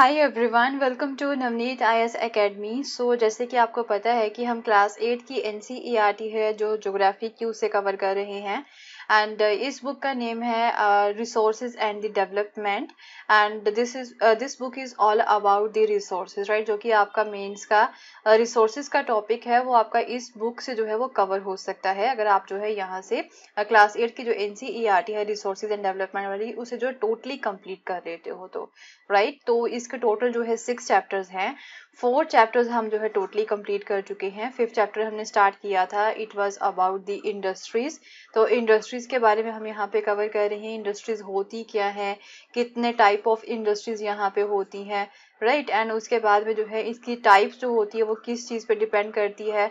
Hi everyone welcome to Navneet IAS academy so जैसे कि आपको पता है कि हम क्लास एट की एनसीईआरटी e है जो ज्योग्राफी की उसे कवर कर रहे हैं एंड uh, इस बुक का नेम है resources and the development and this is this book is all about the resources right जो कि आपका मेंस का रिसोर्सेज का टॉपिक है वो आपका इस बुक से जो है वो कवर हो सकता है अगर आप जो है यहाँ से क्लास एट की जो एन e है रिसोर्सेज एंड डेवलपमेंट वाली उसे जो टोटली कंप्लीट कर देते हो तो राइट right? तो इसके टोटल जो है सिक्स चैप्टर्स हैं फोर चैप्टर्स हम जो है टोटली कंप्लीट कर चुके हैं फिफ्थ चैप्टर हमने स्टार्ट किया था it was about the industries तो इंडस्ट्रीज के बारे में हम यहाँ पे कवर कर रहे हैं इंडस्ट्रीज होती क्या है कितने टाइप ऑफ इंडस्ट्रीज यहाँ पे होती हैं राइट right? एंड उसके बाद में जो है इसकी टाइप्स जो होती है वो किस चीज़ पे डिपेंड करती है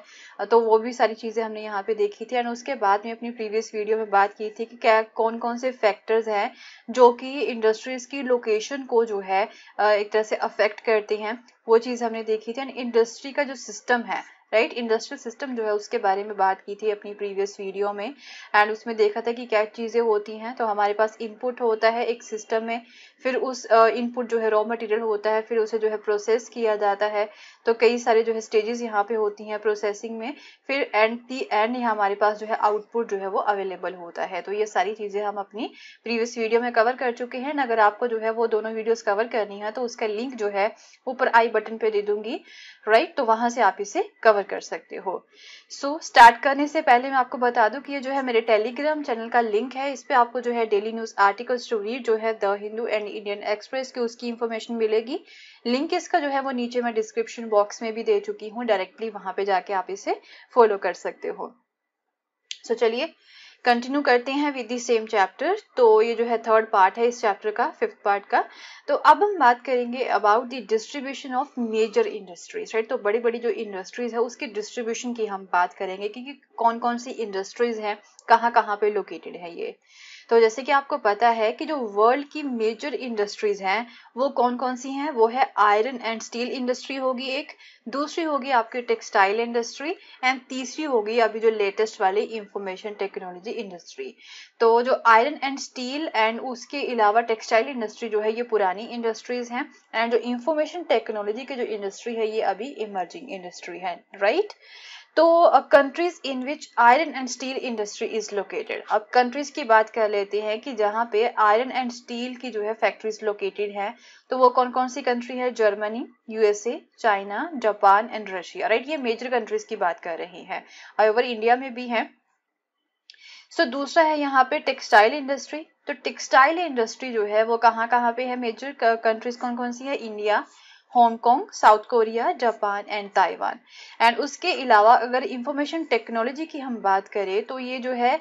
तो वो भी सारी चीज़ें हमने यहाँ पे देखी थी एंड उसके बाद में अपनी प्रीवियस वीडियो में बात की थी कि क्या कौन कौन से फैक्टर्स हैं जो कि इंडस्ट्रीज़ की लोकेशन को जो है एक तरह से अफेक्ट करते हैं वो चीज़ हमने देखी थी एंड इंडस्ट्री का जो सिस्टम है राइट इंडस्ट्रियल सिस्टम जो है उसके बारे में बात की थी अपनी प्रीवियस वीडियो में एंड उसमें देखा था कि क्या चीज़ें होती हैं तो हमारे पास इनपुट होता है एक सिस्टम में फिर उस इनपुट जो है रॉ मटेरियल होता है फिर उसे जो है प्रोसेस किया जाता है तो कई सारे जो है स्टेजेस यहाँ पे होती हैं प्रोसेसिंग में फिर एंड दी एंड यहाँ हमारे पास जो है आउटपुट जो है वो अवेलेबल होता है तो ये सारी चीज़ें हम अपनी प्रीवियस वीडियो में कवर कर चुके हैं अगर आपको जो है वो दोनों वीडियो कवर करनी है तो उसका लिंक जो है ऊपर आई बटन पे दे दूंगी राइट तो वहां से आप इसे कवर कर सकते हो सो so, स्टार्ट करने से पहले मैं आपको बता दूं कि ये जो है मेरे टेलीग्राम चैनल का लिंक है इस पर आपको जो है daily news articles to read जो है the Hindu and Indian Express की उसकी इन्फॉर्मेशन मिलेगी लिंक इसका जो है वो नीचे मैं डिस्क्रिप्शन बॉक्स में भी दे चुकी हूँ डायरेक्टली वहां पे जाके आप इसे फॉलो कर सकते हो सो so, चलिए कंटिन्यू करते हैं विद दी सेम चैप्टर तो ये जो है थर्ड पार्ट है इस चैप्टर का फिफ्थ पार्ट का तो अब हम बात करेंगे about the distribution of major industries right तो बड़ी बड़ी जो इंडस्ट्रीज है उसके डिस्ट्रीब्यूशन की हम बात करेंगे क्योंकि कौन कौन सी इंडस्ट्रीज हैं कहाँ कहाँ पे लोकेटेड है ये तो जैसे कि आपको पता है कि जो वर्ल्ड की मेजर इंडस्ट्रीज हैं वो कौन कौन सी हैं वो है आयरन एंड स्टील इंडस्ट्री होगी एक दूसरी होगी आपकी टेक्सटाइल इंडस्ट्री एंड तीसरी होगी अभी जो लेटेस्ट वाली इंफॉर्मेशन टेक्नोलॉजी इंडस्ट्री तो जो आयरन एंड स्टील एंड उसके अलावा टेक्सटाइल इंडस्ट्री जो है ये पुरानी इंडस्ट्रीज हैं एंड जो इंफॉर्मेशन टेक्नोलॉजी की जो इंडस्ट्री है ये अभी इमर्जिंग इंडस्ट्री है राइट तो countries in which iron and steel industry is located अब कंट्रीज की बात कर लेते हैं कि जहाँ पे आयरन एंड स्टील की जो है फैक्ट्रीज लोकेटेड है तो वो कौन कौन सी कंट्री है Germany USA China Japan and Russia right ये मेजर कंट्रीज की बात कर रही है ओवर इंडिया में भी है सो so, दूसरा है यहाँ पे टेक्सटाइल इंडस्ट्री तो टेक्सटाइल इंडस्ट्री जो है वो कहाँ कहाँ पे है मेजर कंट्रीज कौन कौन सी है India Hong Kong South Korea Japan and Taiwan and उसके अलावा अगर इंफॉर्मेशन टेक्नोलॉजी की हम बात करें तो ये जो है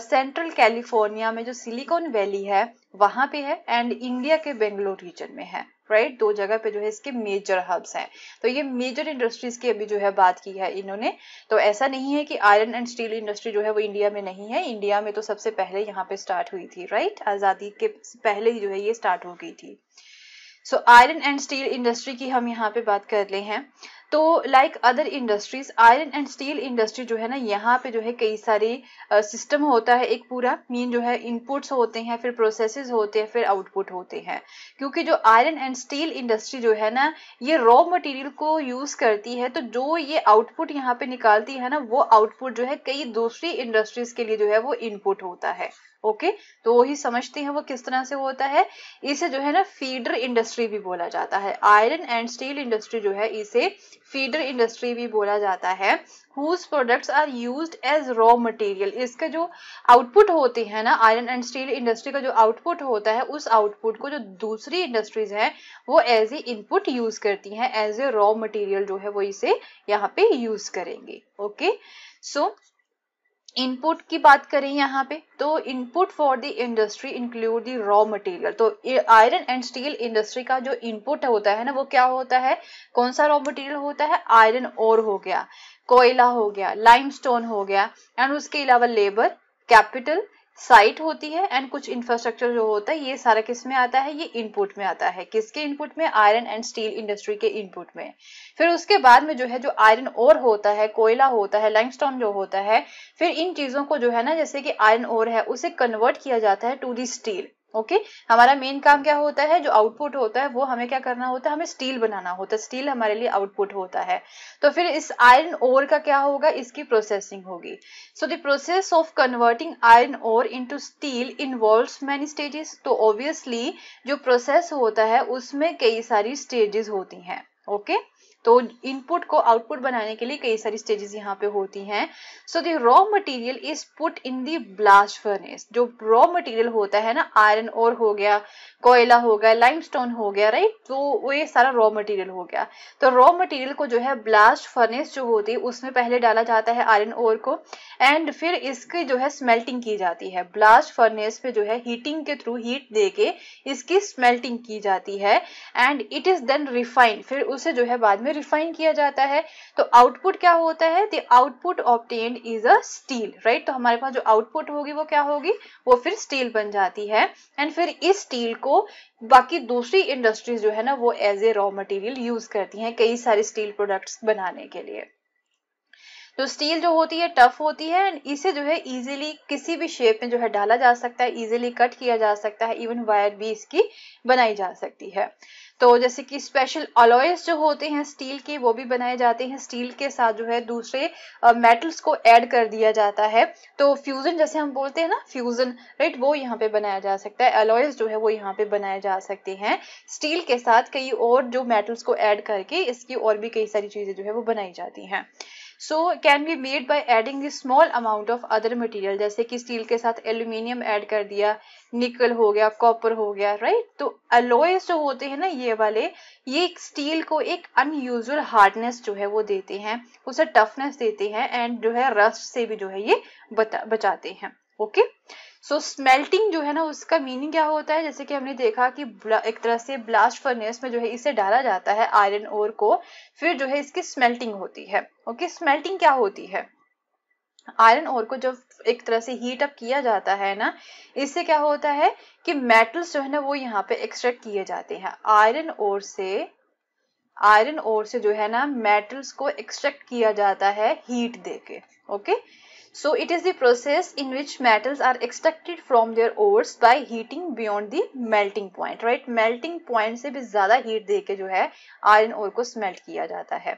सेंट्रल uh, कैलिफोर्निया में जो सिलिकॉन वैली है वहां पे है एंड इंडिया के बेंगलोर रीजन में है राइट right? दो जगह पे जो है इसके मेजर हब्स हैं तो ये मेजर इंडस्ट्रीज की अभी जो है बात की है इन्होंने तो ऐसा नहीं है कि आयरन एंड स्टील इंडस्ट्री जो है वो इंडिया में नहीं है इंडिया में तो सबसे पहले यहाँ पे स्टार्ट हुई थी राइट right? आज़ादी के पहले ही जो है ये स्टार्ट हो गई थी so iron and steel industry की हम यहाँ पे बात कर ले हैं तो like other industries iron and steel industry जो है ना यहाँ पे जो है कई सारे सिस्टम uh, होता है एक पूरा मीन जो है इनपुट्स होते हैं फिर प्रोसेसेस होते हैं फिर आउटपुट होते हैं क्योंकि जो आयरन एंड स्टील इंडस्ट्री जो है ना ये रॉ मटेरियल को यूज करती है तो जो ये आउटपुट यहाँ पे निकालती है ना वो आउटपुट जो है कई दूसरी इंडस्ट्रीज के लिए जो है वो इनपुट होता है ओके okay? तो वही समझते हैं वो किस तरह से होता है इसे जो है ना फीडर इंडस्ट्री भी बोला जाता है आयरन एंड स्टील इंडस्ट्री जो है इसे फीडर इंडस्ट्री भी बोला जाता है whose products are use as raw material इसका जो आउटपुट होती है ना आयरन एंड स्टील इंडस्ट्री का जो आउटपुट होता है उस आउटपुट को जो दूसरी इंडस्ट्रीज हैं वो एज ए इनपुट यूज करती हैं एज ए रॉ मटेरियल जो है वो इसे यहाँ पे यूज करेंगे ओके सो इनपुट की बात करें यहाँ पे तो input for the industry include the raw material तो आयरन एंड स्टील इंडस्ट्री का जो इनपुट होता है ना वो क्या होता है कौन सा रॉ मटेरियल होता है आयरन और हो गया कोयला हो गया लाइमस्टोन हो गया एंड उसके अलावा लेबर कैपिटल साइट होती है एंड कुछ इंफ्रास्ट्रक्चर जो होता है ये सारा किस में आता है ये इनपुट में आता है किसके इनपुट में आयरन एंड स्टील इंडस्ट्री के इनपुट में फिर उसके बाद में जो है जो आयरन ओर होता है कोयला होता है लाइमस्टोन जो होता है फिर इन चीजों को जो है ना जैसे कि आयरन ओर है उसे कन्वर्ट किया जाता है to the steel okay okay? हमारा मेन काम क्या होता है जो आउटपुट होता है वो हमें क्या करना होता है हमें स्टील बनाना होता है स्टील हमारे लिए आउटपुट होता है तो फिर इस आयरन ओर का क्या होगा इसकी प्रोसेसिंग होगी so the process of converting iron ore into steel involve many stages तो ऑब्वियसली जो प्रोसेस होता है उसमें कई सारी स्टेजेस होती हैं ओके okay? तो इनपुट को आउटपुट बनाने के लिए कई सारी स्टेजेस यहाँ पे होती हैं so the raw material is put in the blast furnace जो रॉ मटेरियल होता है ना आयरन और हो गया कोयला हो गया लाइमस्टोन हो गया राइट तो वो ये सारा रॉ मटेरियल हो गया तो रॉ मटेरियल को जो है ब्लास्ट फर्नेस जो होती है उसमें पहले डाला जाता है आयरन और को एंड फिर इसकी जो है स्मेल्टिंग की जाती है ब्लास्ट फर्नेस पे जो है हीटिंग के थ्रू हीट दे के इसकी स्मेल्टिंग की जाती है and it is then refined फिर उसे जो है बाद में में रिफाइन किया जाता है तो आउटपुट क्या होता है the output obtained is a steel right तो हमारे पास जो आउटपुट होगी वो क्या होगी वो फिर स्टील बन जाती है एंड फिर इस स्टील को बाकी दूसरी इंडस्ट्रीज जो है ना वो as a raw material use करती हैं कई सारे स्टील प्रोडक्ट्स बनाने के लिए तो स्टील जो होती है टफ होती है एंड इसे जो है इजीली किसी भी शेप में जो है डाला जा सकता है इजीली कट किया जा सकता है इवन वायर भी इसकी बनाई जा सकती है तो जैसे कि स्पेशल अलॉयस जो होते हैं स्टील के वो भी बनाए जाते हैं स्टील के साथ जो है दूसरे मेटल्स को ऐड कर दिया जाता है तो फ्यूजन जैसे हम बोलते हैं ना फ्यूजन राइट वो यहाँ पे बनाया जा सकता है अलॉयस जो है वो यहाँ पे बनाए जा सकते हैं स्टील के साथ कई और जो मेटल्स को ऐड करके इसकी और भी कई सारी चीजें जो है वो बनाई जाती हैं so can be made by adding small amount of other material जैसे कि स्टील के साथ एल्यूमिनियम ऐड कर दिया निकल हो गया कॉपर हो गया राइट right? तो अलोयस जो होते हैं ना ये वाले ये स्टील को एक अनयूजल हार्डनेस जो है वो देते हैं उसे टफनेस देते हैं एंड जो है रस्ट से भी जो है ये बचाते हैं okay okay? So so, smelting जो है ना उसका मीनिंग क्या होता है जैसे कि हमने देखा कि एक तरह से ब्लास्ट फर्नेस में जो है इसे डाला जाता है आयरन ओर को फिर जो है इसकी स्मेल्टिंग होती है ओके okay, स्मेल्टिंग क्या होती है आयरन ओर को जब एक तरह से हीट अप किया जाता है ना इससे क्या होता है कि मेटल्स जो है ना वो यहाँ पे एक्सट्रैक्ट किए जाते हैं आयरन ओर से आयरन ओर से जो है ना मेटल्स को एक्सट्रैक्ट किया जाता है हीट देके okay okay? So it is the process in which metals are extracted from their ores by heating beyond the melting point, right? Melting point से भी ज़्यादा heat दे के जो है iron ore को smelt किया जाता है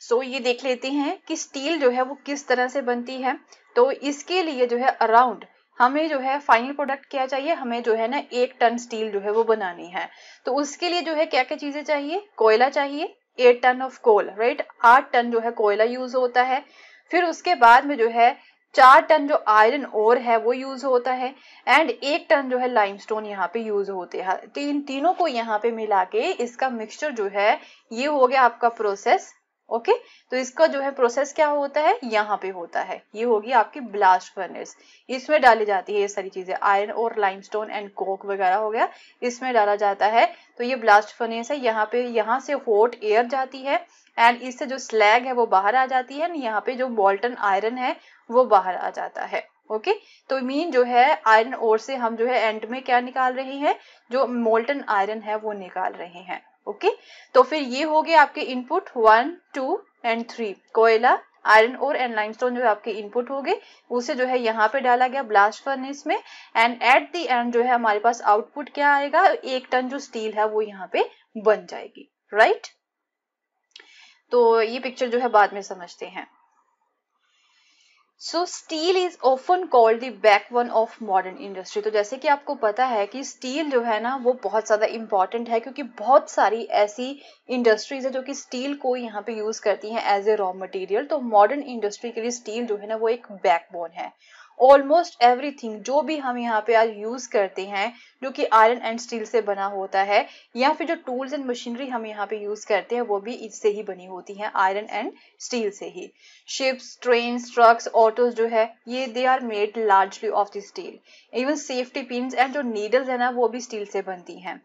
सो so, ये देख लेते हैं कि स्टील जो है वो किस तरह से बनती है तो इसके लिए जो है अराउंड हमें जो है फाइनल प्रोडक्ट क्या चाहिए हमें जो है ना एक टन स्टील जो है वो बनानी है तो उसके लिए जो है क्या क्या चीजें चाहिए कोयला चाहिए eight ton of coal right आठ टन जो है कोयला यूज होता है फिर उसके बाद में जो है चार टन जो आयरन ओर है वो यूज होता है एंड एक टन जो है लाइमस्टोन यहाँ पे यूज होते हैं तो इन तीनों को यहाँ पे मिला के इसका मिक्सचर जो है ये हो गया आपका प्रोसेस ओके तो इसका जो है प्रोसेस क्या होता है यहाँ पे होता है ये होगी आपकी ब्लास्ट फर्नेस इसमें डाली जाती है ये सारी चीजें आयरन और लाइमस्टोन एंड कोक वगैरह हो गया इसमें डाला जाता है तो ये ब्लास्ट फर्नेस है यहाँ पे यहाँ से हॉट एयर जाती है एंड इससे जो स्लैग है वो बाहर आ जाती है यहाँ पे जो बॉल्टन आयरन है वो बाहर आ जाता है ओके okay? तो मीन जो है आयरन ओर से हम जो है एंड में क्या निकाल रहे हैं जो मोल्टन आयरन है वो निकाल रहे हैं ओके okay? तो फिर ये हो गए आपके input one two and three कोयला आयरन और एंड लाइमस्टोन जो है आपके इनपुट हो गए उसे जो है यहाँ पे डाला गया ब्लास्ट फर्नेस में एंड एट दी एंड जो है हमारे पास आउटपुट क्या आएगा एक टन जो स्टील है वो यहाँ पे बन जाएगी राइट right? तो ये पिक्चर जो है बाद में समझते हैं so steel is often called the backbone of modern industry तो जैसे कि आपको पता है कि स्टील जो है ना वो बहुत ज़्यादा इंपॉर्टेंट है क्योंकि बहुत सारी ऐसी इंडस्ट्रीज है जो कि स्टील को यहाँ पे यूज़ करती हैं एज ए रॉ मटेरियल तो मॉडर्न इंडस्ट्री के लिए स्टील जो है ना वो एक बैकबोन है ऑलमोस्ट एवरीथिंग जो भी हम यहाँ पे आज यूज करते हैं जो कि आयरन एंड स्टील से बना होता है या फिर जो टूल्स एंड मशीनरी हम यहाँ पे यूज करते हैं वो भी इससे ही बनी होती है आयरन एंड स्टील से ही शिप्स ट्रेन ट्रक्स ऑटोज जो है ये they are made largely of the steel even safety pin and जो नीडल्स है ना वो भी स्टील से बनती हैं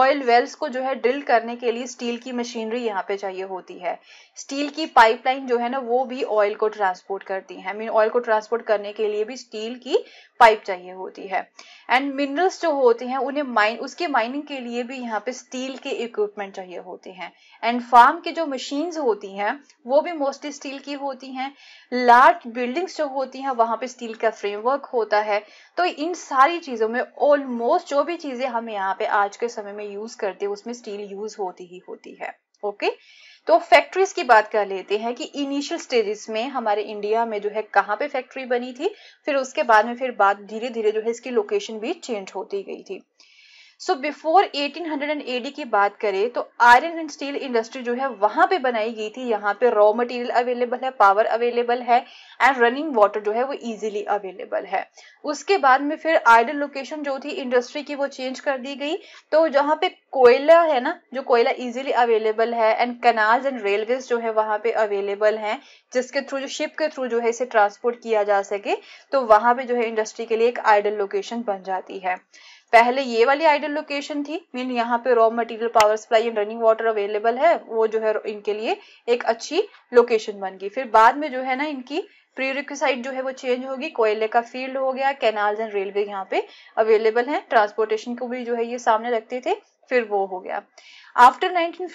ऑयल वेल्स को जो है ड्रिल करने के लिए स्टील की मशीनरी यहाँ पे चाहिए होती है स्टील की पाइपलाइन जो है ना वो भी ऑयल को ट्रांसपोर्ट करती है मीन ऑयल को ट्रांसपोर्ट करने के लिए भी स्टील की पाइप चाहिए होती है एंड मिनरल्स जो होते हैं उन्हें माइन उसके माइनिंग के लिए भी यहाँ पे स्टील के इक्विपमेंट चाहिए होते हैं एंड फार्म के जो मशीन्स होती हैं वो भी मोस्टली स्टील की होती हैं लार्ज बिल्डिंग्स जो होती हैं वहाँ पे स्टील का फ्रेमवर्क होता है तो इन सारी चीज़ों में ऑलमोस्ट जो भी चीज़ें हम यहाँ पे आज के समय में यूज़ करते हैं उसमें स्टील यूज़ होती ही होती है ओके okay? तो फैक्ट्रीज की बात कर लेते हैं कि इनिशियल स्टेजेस में हमारे इंडिया में जो है कहाँ पे फैक्ट्री बनी थी फिर उसके बाद में फिर बात धीरे धीरे जो है इसकी लोकेशन भी चेंज होती गई थी सो बिफोर 1800 एडी की बात करें तो आयरन एंड स्टील इंडस्ट्री जो है वहां पे बनाई गई थी यहाँ पे रॉ मटेरियल अवेलेबल है पावर अवेलेबल है एंड रनिंग वाटर जो है वो इजीली अवेलेबल है उसके बाद में फिर आइडल लोकेशन जो थी इंडस्ट्री की वो चेंज कर दी गई तो जहाँ पे कोयला है ना जो कोयला इजिली अवेलेबल है एंड कनाल एंड रेलवेज जो है वहां पे अवेलेबल है जिसके थ्रू जो शिप के थ्रू जो है इसे ट्रांसपोर्ट किया जा सके तो वहां पे जो है इंडस्ट्री के लिए एक आइडल लोकेशन बन जाती है पहले ये वाली आइडल लोकेशन थी मीन यहाँ पे raw material power supply and running water available है वो जो है इनके लिए एक अच्छी लोकेशन बन गई फिर बाद में जो है ना इनकी प्रीरिक्साइट जो है वो चेंज होगी कोयले का फील्ड हो गया कैनाल्स एंड रेलवे यहाँ पे अवेलेबल है ट्रांसपोर्टेशन को भी जो है ये सामने रखते थे फिर वो हो गया after nineteen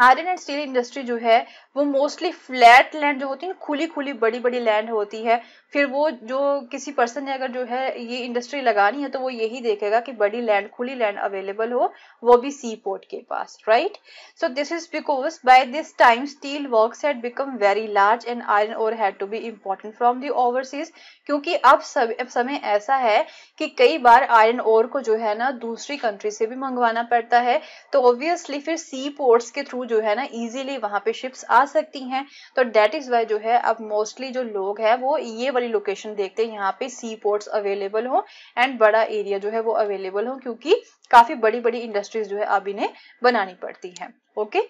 iron and steel industry जो है वो मोस्टली फ्लैट लैंड जो होती है खुली खुली बड़ी बड़ी लैंड होती है फिर वो जो किसी पर्सन ने अगर जो है ये इंडस्ट्री लगानी है तो वो यही देखेगा कि बड़ी लैंड खुली लैंड अवेलेबल हो वो भी सी पोर्ट के पास right so this is because by this time steel work had become very large and iron ore had to be important from the overseas क्योंकि अब सब अब समय ऐसा है कि कई बार आयरन और को जो है ना दूसरी कंट्री से भी मंगवाना पड़ता है तो ऑब्वियसली फिर सी पोर्ट्स के थ्रू थ्रू जो है ना इजीली वहां पे शिप्स आ सकती हैं तो डेट इज वाई जो है अब मोस्टली जो लोग हैं वो ये वाली लोकेशन देखते हैं यहाँ पे सी पोर्ट्स अवेलेबल हो एंड बड़ा एरिया जो है वो अवेलेबल हो क्योंकि काफी बड़ी बड़ी इंडस्ट्रीज जो है अब इन्हें बनानी पड़ती है ओके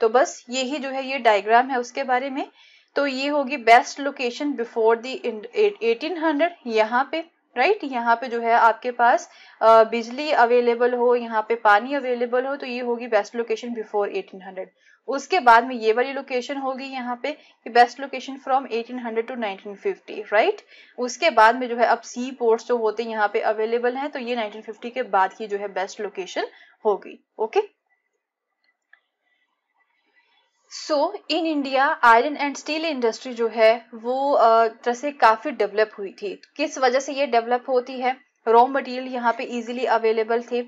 तो बस यही जो है ये डायग्राम है उसके बारे में तो ये होगी best location before the eighteen hundred यहाँ पे राइट right? यहाँ पे जो है आपके पास बिजली अवेलेबल हो यहाँ पे पानी अवेलेबल हो तो ये होगी बेस्ट लोकेशन बिफोर 1800 उसके बाद में ये वाली लोकेशन होगी यहाँ पे कि best location from 1800 to 1950 right उसके बाद में जो है अब सी पोर्ट्स जो होते हैं यहाँ पे अवेलेबल हैं तो ये 1950 के बाद की जो है बेस्ट लोकेशन होगी okay okay? So in India iron and steel industry जो है वो तरह से काफ़ी डेवलप हुई थी किस वजह से ये डेवलप होती है रॉ मटेरियल यहाँ पे इजीली अवेलेबल थे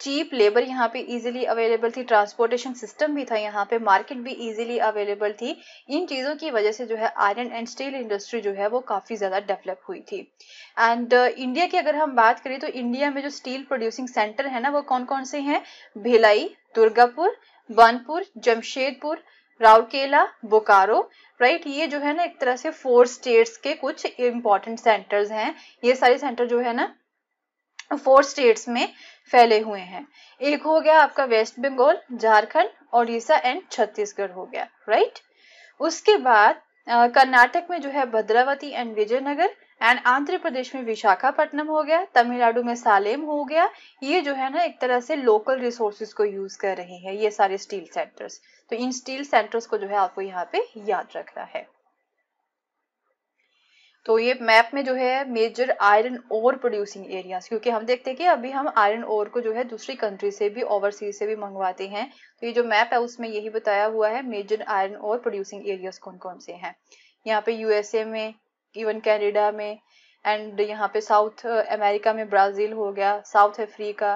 चीप लेबर यहाँ पे इजीली अवेलेबल थी ट्रांसपोर्टेशन सिस्टम भी था यहाँ पे मार्केट भी इजीली अवेलेबल थी इन चीज़ों की वजह से जो है आयरन एंड स्टील इंडस्ट्री जो है वो काफ़ी ज़्यादा डेवलप हुई थी एंड इंडिया की अगर हम बात करें तो इंडिया में जो स्टील प्रोड्यूसिंग सेंटर है ना वो कौन कौन से हैं भिलाई दुर्गापुर बानपुर जमशेदपुर राउरकेला बोकारो राइट ये जो है ना एक तरह से फोर स्टेट्स के कुछ इंपॉर्टेंट सेंटर्स हैं ये सारे सेंटर जो है ना फोर स्टेट्स में फैले हुए हैं एक हो गया आपका वेस्ट बंगाल झारखंड उड़ीसा एंड छत्तीसगढ़ हो गया राइट उसके बाद कर्नाटक में जो है भद्रावती एंड विजयनगर एंड आंध्र प्रदेश में विशाखापट्टनम हो गया तमिलनाडु में सालेम हो गया ये जो है ना एक तरह से लोकल रिसोर्सेज को यूज कर रहे हैं ये सारे स्टील सेंटर्स तो इन स्टील सेंटर्स को जो है आपको यहाँ पे याद रखना है तो ये मैप में जो है major iron ore producing areas क्योंकि हम देखते हैं कि अभी हम आयरन ओर को जो है दूसरी कंट्री से भी ओवरसीज से भी मंगवाते हैं तो ये जो मैप है उसमें यही बताया हुआ है major iron ore producing areas कौन कौन से हैं यहाँ पे यूएसए में इवन कैनेडा में एंड यहाँ पे साउथ अमेरिका में ब्राज़ील हो गया साउथ अफ्रीका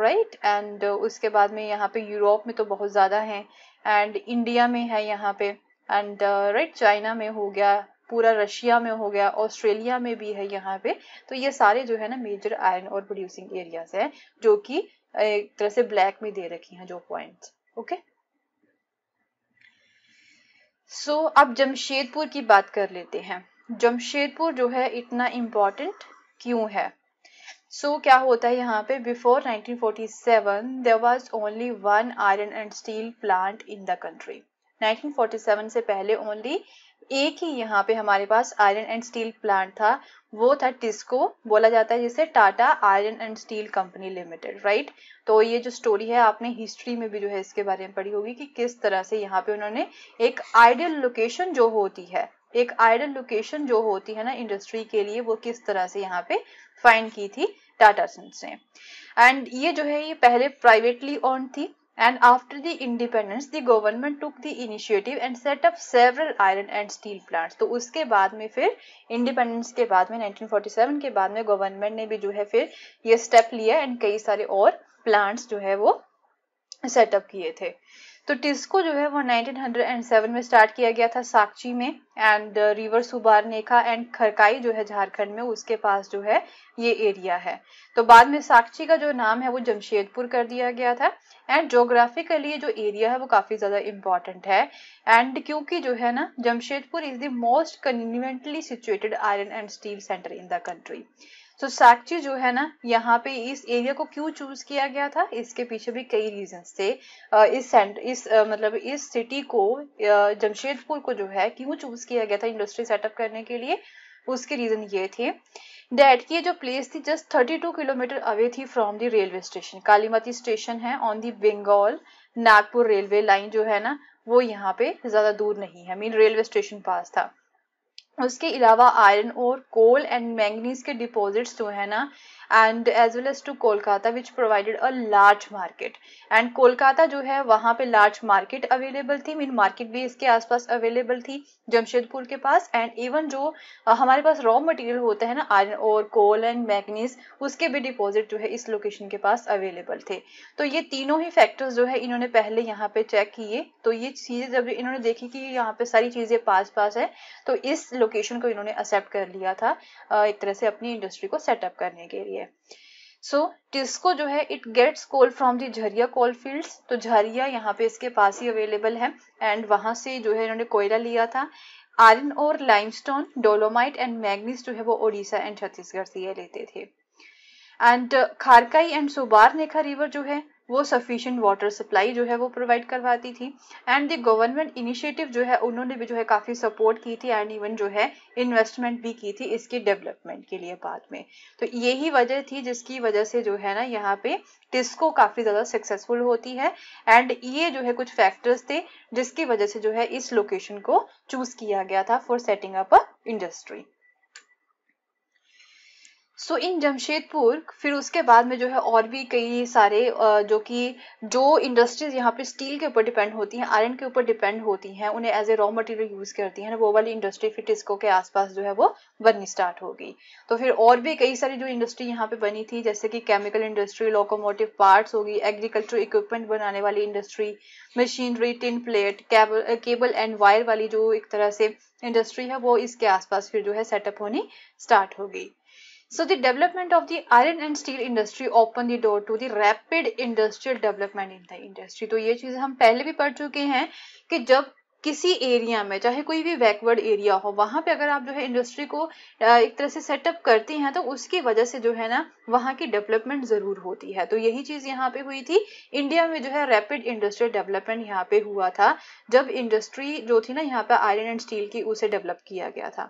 राइट एंड उसके बाद में यहाँ पे यूरोप में तो बहुत ज़्यादा हैं एंड इंडिया में है यहाँ पे एंड राइट uh, चाइना में हो गया पूरा रशिया में हो गया ऑस्ट्रेलिया में भी है यहाँ पे तो ये सारे जो है ना major iron ore producing areas हैं जो कि एक तरह से ब्लैक में दे रखी हैं जो पॉइंट्स ओके सो अब जमशेदपुर की बात कर लेते हैं जमशेदपुर जो है इतना इम्पोर्टेंट क्यों है सो so, क्या होता है यहाँ पे before 1947 there was only one iron and steel plant in the country 1947 से पहले ओनली एक ही यहाँ पे हमारे पास आयरन एंड स्टील प्लांट था वो था टिस्को बोला जाता है जिसे Tata iron and steel company limited right तो ये जो स्टोरी है आपने हिस्ट्री में भी जो है इसके बारे में पढ़ी होगी कि किस तरह से यहाँ पे उन्होंने एक आइडियल लोकेशन जो होती है एक आइडल लोकेशन जो होती है ना इंडस्ट्री के लिए वो किस तरह से यहाँ पे फाइंड की थी टाटा सन्स ने एंड ये जो है ये पहले प्राइवेटली ऑन थी and after the independence the government took the initiative and set up several iron and steel plants तो उसके बाद में फिर इंडिपेंडेंस के बाद में 1947 के बाद में गवर्नमेंट ने भी जो है फिर ये स्टेप लिया एंड कई सारे और प्लांट्स जो है वो सेटअप किए थे तो टिस्को जो है वो 1907 में स्टार्ट किया गया था साक्षी में and river uh, Subarnarekha and Kharkai जो है झारखंड में उसके पास जो है ये एरिया है तो बाद में साक्षी का जो नाम है वो जमशेदपुर कर दिया गया था एंड जोग्राफिकली जो एरिया है वो काफ़ी ज़्यादा इंपॉर्टेंट है एंड क्योंकि जो है ना Jamshedpur is the most conveniently situated iron and steel centre in the country so तो so, जो है ना यहाँ पे इस एरिया को क्यों चूज किया गया था इसके पीछे भी कई रीजन थे इस सेंट इस मतलब इस सिटी को जमशेदपुर को जो है क्यों चूज किया गया था इंडस्ट्री सेटअप करने के लिए उसके रीजन ये थे डेट की जो प्लेस थी just thirty two kilometre away थी from the railway station Kalimati station है on the Bengal Nagpur railway line जो है ना वो यहाँ पे ज्यादा दूर नहीं है मीन रेलवे स्टेशन पास था उसके अलावा आयरन और कोल एंड मैंगनीज के डिपॉजिट्स जो है ना and as well as to Kolkata which provided a large market and Kolkata जो है वहाँ पे लार्ज मार्केट अवेलेबल थी मीन मार्केट भी इसके आसपास अवेलेबल थी जमशेदपुर के पास एंड इवन जो हमारे पास रॉ मटेरियल होता है ना आयरन और कोल एंड मैगनीज उसके भी डिपॉजिट जो है इस लोकेशन के पास अवेलेबल थे तो ये तीनों ही फैक्टर्स जो है इन्होंने पहले यहाँ पे चेक किए तो ये चीज़ें जब इन्होंने देखी कि यहाँ पे सारी चीज़ें पास पास है तो इस लोकेशन को इन्होंने एक्सेप्ट कर लिया था एक तरह से अपनी इंडस्ट्री को सेटअप करने के लिए होती है सो so, टिस्को जो है it gets coal from the Jharia coal field तो झरिया यहाँ पे इसके पास ही अवेलेबल है एंड वहां से जो है इन्होंने कोयला लिया था आयरन और लाइमस्टोन डोलोमाइट एंड मैग्नीस जो है वो ओडिशा एंड छत्तीसगढ़ से ये लेते थे and Kharkai and Subarnarekha river जो है वो सफिशेंट वाटर सप्लाई जो है वो प्रोवाइड करवाती थी एंड द गवर्नमेंट इनिशिएटिव जो है उन्होंने भी जो है काफ़ी सपोर्ट की थी एंड इवन जो है इन्वेस्टमेंट भी की थी इसके डेवलपमेंट के लिए बाद में तो यही वजह थी जिसकी वजह से जो है ना यहाँ पे टिस्को काफ़ी ज़्यादा सक्सेसफुल होती है एंड ये जो है कुछ फैक्टर्स थे जिसकी वजह से जो है इस लोकेशन को चूज़ किया गया था for setting up a industry so in Jamshedpur फिर उसके बाद में जो है और भी कई सारे जो कि जो इंडस्ट्रीज यहाँ पे स्टील के ऊपर डिपेंड होती हैं आयरन के ऊपर डिपेंड होती हैं उन्हें as a raw material use करती हैं वो वाली इंडस्ट्री फिर टिस्को के आसपास जो है वो बननी स्टार्ट होगी तो फिर और भी कई सारी जो इंडस्ट्री यहाँ पे बनी थी जैसे कि केमिकल इंडस्ट्री लोकोमोटिव पार्ट्स होगी एग्रीकल्चर इक्विपमेंट बनाने वाली industry machinery tin plate cable and wire वाली जो एक तरह से इंडस्ट्री है वो इसके आसपास फिर जो है सेटअप होनी स्टार्ट होगी So the development of the iron and steel industry opened the door to the rapid industrial development in the industry. to ye cheez hum pehle bhi pad chuke hain ki jab किसी area में चाहे कोई भी backward area हो वहां पे अगर आप जो है इंडस्ट्री को एक तरह से सेटअप करती हैं तो उसकी वजह से जो है ना वहां की डेवलपमेंट ज़रूर होती है तो यही चीज़ यहाँ पे हुई थी इंडिया में जो है रैपिड इंडस्ट्रियल डेवलपमेंट यहाँ पे हुआ था जब इंडस्ट्री जो थी ना यहाँ पे आयरन एंड स्टील की उसे डेवलप किया गया था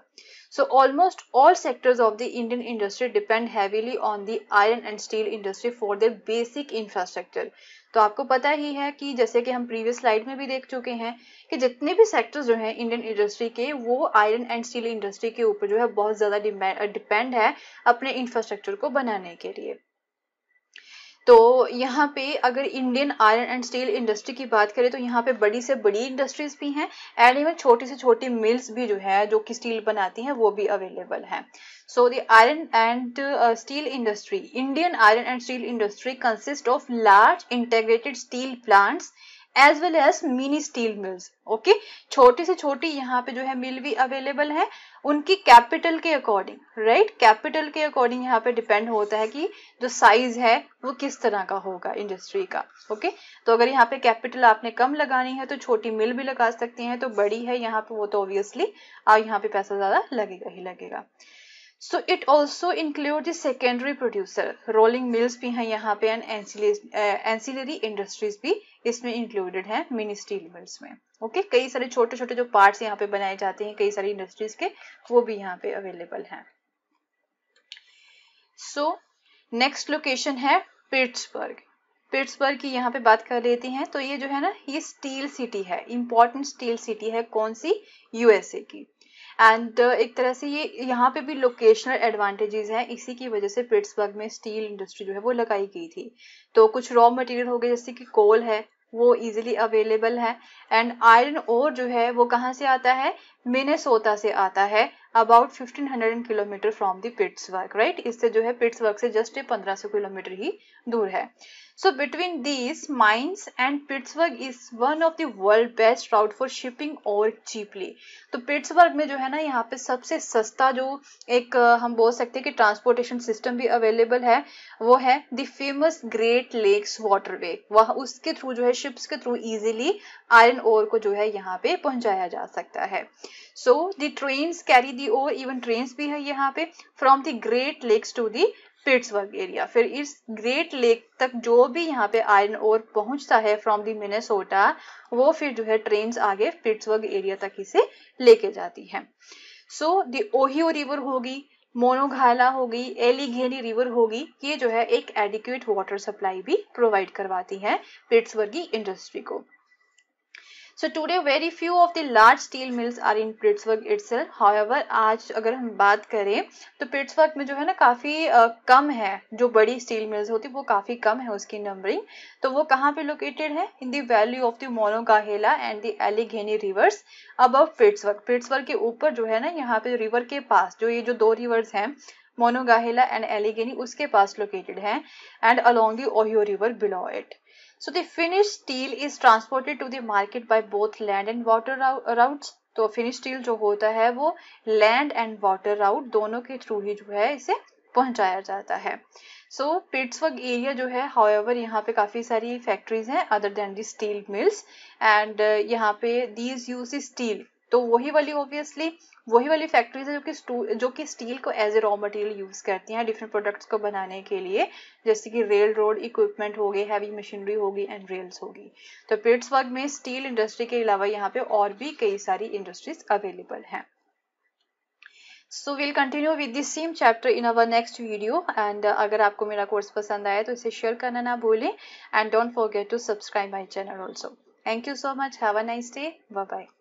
so almost all sectors of the Indian industry depend heavily on the iron and steel industry for the basic infrastructure तो आपको पता ही है कि जैसे कि हम प्रीवियस स्लाइड में भी देख चुके हैं कि जितने भी सेक्टर्स जो हैं इंडियन इंडस्ट्री के वो आयरन एंड स्टील इंडस्ट्री के ऊपर जो है बहुत ज़्यादा डिपेंड है अपने इंफ्रास्ट्रक्चर को बनाने के लिए तो यहाँ पे अगर Indian iron and steel industry की बात करें तो यहाँ पे बड़ी से बड़ी इंडस्ट्रीज भी हैं एंड इवन छोटी से छोटी मिल्स भी जो है जो कि स्टील बनाती हैं वो भी अवेलेबल हैं So the iron and uh, steel industry, Indian iron and steel industry consists of large integrated steel plants as well as mini steel mills okay छोटी से छोटी यहाँ पे जो है मिल भी अवेलेबल है उनकी कैपिटल के अकॉर्डिंग राइट कैपिटल के अकॉर्डिंग यहाँ पे डिपेंड होता है कि जो साइज है वो किस तरह का होगा इंडस्ट्री का ओके okay? तो अगर यहाँ पे कैपिटल आपने कम लगानी है तो छोटी मिल भी लगा सकते हैं तो बड़ी है यहाँ पे वो तो ऑब्वियसली यहाँ पे पैसा ज्यादा लगेगा ही लगेगा so it also include the secondary producer rolling mills भी हैं यहाँ पे एंड एंसिलरी इंडस्ट्रीज भी इसमें इंक्लूडेड है मिनी स्टील मिल्स में ओके okay? कई सारे छोटे छोटे जो पार्ट्स यहाँ पे बनाए जाते हैं कई सारी इंडस्ट्रीज के वो भी यहाँ पे अवेलेबल हैं सो नेक्स्ट लोकेशन है पिट्सबर्ग पिट्सबर्ग की यहाँ पे बात कर लेती हैं तो ये जो है ना ये स्टील सिटी है इंपॉर्टेंट स्टील सिटी है कौन सी यूएसए की एंड uh, एक तरह से ये यहाँ पे भी लोकेशनल एडवांटेजेस हैं इसी की वजह से पिट्सबर्ग में स्टील इंडस्ट्री जो है वो लगाई गई थी तो कुछ रॉ मटेरियल हो गए जैसे कि कोल है वो इजीली अवेलेबल है एंड आयरन ओर जो है वो कहाँ से आता है मिनेसोता से आता है about 1500 kilometre from the Pittsburgh right इससे जो है पिट्सबर्ग से जस्ट पंद्रह सौ किलोमीटर ही दूर है So between these, Mines and Pittsburgh is one of the world best route for shipping और चीपली तो पिट्सबर्ग में जो है ना यहाँ पे सबसे सस्ता जो एक हम बोल सकते हैं कि ट्रांसपोर्टेशन सिस्टम भी अवेलेबल है वो है the famous Great Lakes waterway वह उसके थ्रू जो है शिप्स के थ्रू इजीली आयरन ओर को जो है यहाँ पे पहुंचाया जा सकता है so the train carry the ore even train भी है यहाँ पे from the Great Lakes to the Pittsburgh area फिर इस ग्रेट लेक तक जो भी यहाँ पे आयरन ओर पहुंचता है फ्रॉम दी मिनेसोटा वो फिर जो है ट्रेन आगे पिट्सबर्ग एरिया तक इसे लेके जाती है सो दी ओहियो रिवर होगी मोनोघाला होगी एलिघेनी रिवर होगी ये जो है एक एडिक्यूट वाटर सप्लाई भी प्रोवाइड करवाती है पिट्सबर्गी इंडस्ट्री को so today very few of the large steel mills are in Pittsburgh itself however आज अगर हम बात करें तो पिट्सबर्ग में जो है ना काफ़ी uh, कम है जो बड़ी स्टील मिल्स होती वो काफ़ी कम है उसकी नंबरिंग तो वो कहाँ पे लोकेटेड है in the valley of the Monongahela and the Allegheny rivers above Pittsburgh Pittsburgh के ऊपर जो है ना यहाँ पे रिवर के पास जो ये जो दो रिवर्स हैं मोनोगाहेला एंड एलिगेनी उसके पास लोकेटेड है and along the Ohio river below it So the finished steel is transported to the market by both land and water routes. तो फिनिश स्टील जो होता है वो लैंड एंड वाटर राउट दोनों के थ्रू ही जो है इसे पहुंचाया जाता है सो पिट्सवर्ग एरिया जो है हाउएवर यहाँ पे काफ़ी सारी फैक्ट्रीज हैं other than the steel mills and यहाँ पे दीज यूज स्टील तो वही वाली ऑब्वियसली वही वाली फैक्ट्रीज है जो कि जो कि स्टील को as a raw material use करती हैं डिफरेंट प्रोडक्ट्स को बनाने के लिए जैसे कि रेल रोड इक्विपमेंट हो गए हैवी मशीनरी होगी एंड रेल्स होगी तो पिट्सबर्ग में स्टील इंडस्ट्री के अलावा यहाँ पे और भी कई सारी इंडस्ट्रीज अवेलेबल हैं so will continue with this same chapter in our next video and अगर आपको मेरा कोर्स पसंद आया तो इसे शेयर करना ना भूलें and don't forget to subscribe my channel also thank you so much have a nice day bye bye